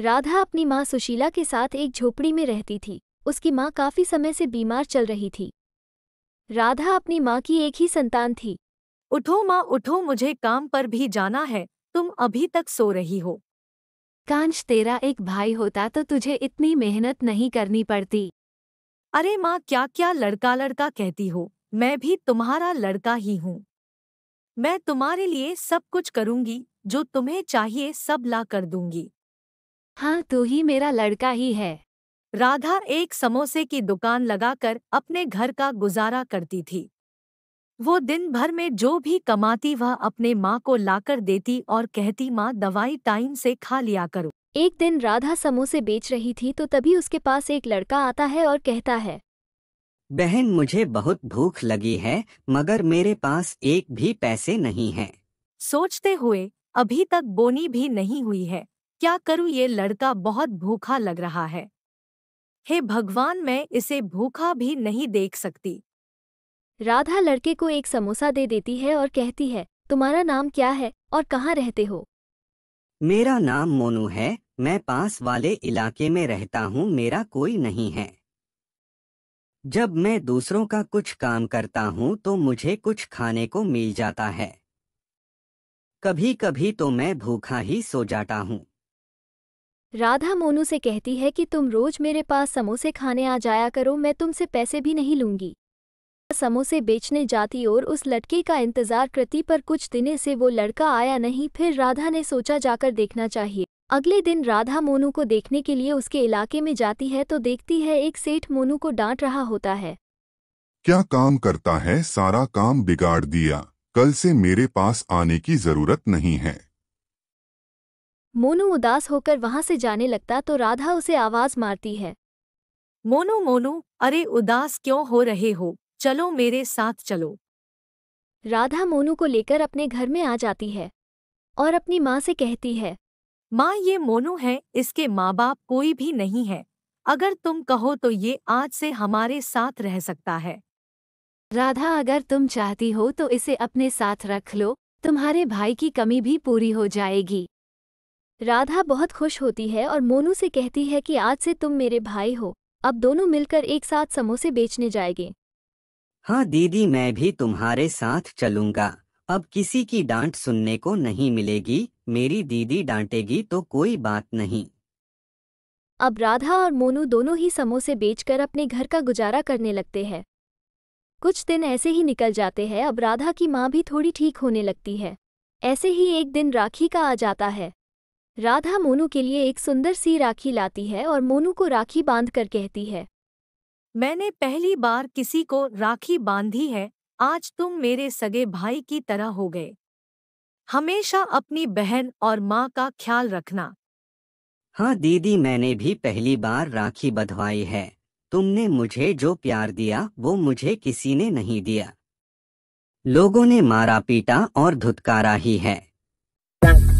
राधा अपनी माँ सुशीला के साथ एक झोपड़ी में रहती थी उसकी माँ काफी समय से बीमार चल रही थी राधा अपनी माँ की एक ही संतान थी उठो माँ उठो मुझे काम पर भी जाना है तुम अभी तक सो रही हो कांश तेरा एक भाई होता तो तुझे इतनी मेहनत नहीं करनी पड़ती अरे माँ क्या क्या लड़का लड़का कहती हो मैं भी तुम्हारा लड़का ही हूँ मैं तुम्हारे लिए सब कुछ करूँगी जो तुम्हें चाहिए सब ला कर दूंगी हाँ तू ही मेरा लड़का ही है राधा एक समोसे की दुकान लगाकर अपने घर का गुजारा करती थी वो दिन भर में जो भी कमाती वह अपने माँ को लाकर देती और कहती माँ दवाई टाइम से खा लिया करो एक दिन राधा समोसे बेच रही थी तो तभी उसके पास एक लड़का आता है और कहता है बहन मुझे बहुत भूख लगी है मगर मेरे पास एक भी पैसे नहीं हैं। सोचते हुए अभी तक बोनी भी नहीं हुई है क्या करूं ये लड़का बहुत भूखा लग रहा है हे भगवान मैं इसे भूखा भी नहीं देख सकती राधा लड़के को एक समोसा दे देती है और कहती है तुम्हारा नाम क्या है और कहाँ रहते हो मेरा नाम मोनू है मैं पास वाले इलाके में रहता हूँ मेरा कोई नहीं है जब मैं दूसरों का कुछ काम करता हूँ तो मुझे कुछ खाने को मिल जाता है कभी कभी तो मैं भूखा ही सो जाता हूँ राधा मोनू से कहती है कि तुम रोज मेरे पास समोसे खाने आ जाया करो मैं तुमसे पैसे भी नहीं लूंगी समोसे बेचने जाती और उस लड़के का इंतजार करती पर कुछ दिने से वो लड़का आया नहीं फिर राधा ने सोचा जाकर देखना चाहिए अगले दिन राधा मोनू को देखने के लिए उसके इलाके में जाती है तो देखती है एक सेठ मोनू को डांट रहा होता है क्या काम करता है सारा काम बिगाड़ दिया कल से मेरे पास आने की जरूरत नहीं है मोनू उदास होकर वहां से जाने लगता तो राधा उसे आवाज मारती है मोनू मोनू अरे उदास क्यों हो रहे हो चलो मेरे साथ चलो राधा मोनू को लेकर अपने घर में आ जाती है और अपनी माँ से कहती है माँ ये मोनू है इसके माँ बाप कोई भी नहीं है अगर तुम कहो तो ये आज से हमारे साथ रह सकता है राधा अगर तुम चाहती हो तो इसे अपने साथ रख लो तुम्हारे भाई की कमी भी पूरी हो जाएगी राधा बहुत खुश होती है और मोनू से कहती है कि आज से तुम मेरे भाई हो अब दोनों मिलकर एक साथ समोसे बेचने जाएंगे हाँ दीदी मैं भी तुम्हारे साथ चलूंगा अब किसी की डांट सुनने को नहीं मिलेगी मेरी दीदी डांटेगी तो कोई बात नहीं अब राधा और मोनू दोनों ही समोसे बेचकर अपने घर का गुजारा करने लगते हैं कुछ दिन ऐसे ही निकल जाते हैं अब राधा की माँ भी थोड़ी ठीक होने लगती है ऐसे ही एक दिन राखी का आ जाता है राधा मोनू के लिए एक सुंदर सी राखी लाती है और मोनू को राखी बांध कर कहती है मैंने पहली बार किसी को राखी बांधी है आज तुम मेरे सगे भाई की तरह हो गए हमेशा अपनी बहन और माँ का ख्याल रखना हाँ दीदी मैंने भी पहली बार राखी बधवाई है तुमने मुझे जो प्यार दिया वो मुझे किसी ने नहीं दिया लोगों ने मारा पीटा और धुतकारा ही है